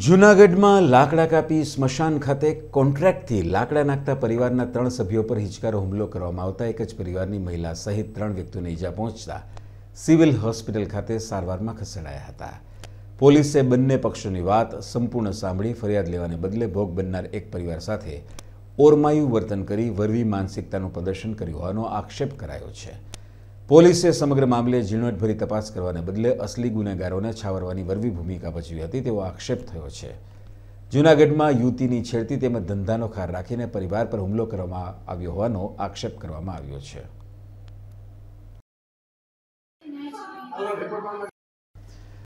જૂનાગઢમાં લાકડા કાપી સ્મશાન ખાતે કોન્ટ્રાક્ટથી લાકડા નાખતા પરિવારના ત્રણ સભ્યો પર હિચકારો હુમલો કરવામાં આવતા એક જ પરિવારની મહિલા સહિત ત્રણ વ્યક્તિઓને ઈજા પહોંચતા સિવિલ હોસ્પિટલ ખાતે સારવારમાં ખસેડાયા હતા પોલીસે બંને પક્ષોની વાત સંપૂર્ણ સાંભળી ફરિયાદ લેવાને બદલે ભોગ બનનાર એક પરિવાર સાથે ઓરમાયું વર્તન કરી વરવી માનસિકતાનું પ્રદર્શન કર્યું હોવાનો આક્ષેપ કરાયો છે પોલીસે સમગ્ર મામલે ઝીણવટભરી તપાસ કરવાને બદલે અસલી ગુનેગારોને છાવરવાની વરવી ભૂમિકા ભજવી હતી તેવો આક્ષેપ થયો છે જૂનાગઢમાં યુવતીની છેડતી તેમજ ધંધાનો ખાર રાખીને પરિવાર પર હુમલો કરવામાં આવ્યો હોવાનો આક્ષેપ કરવામાં આવ્યો છે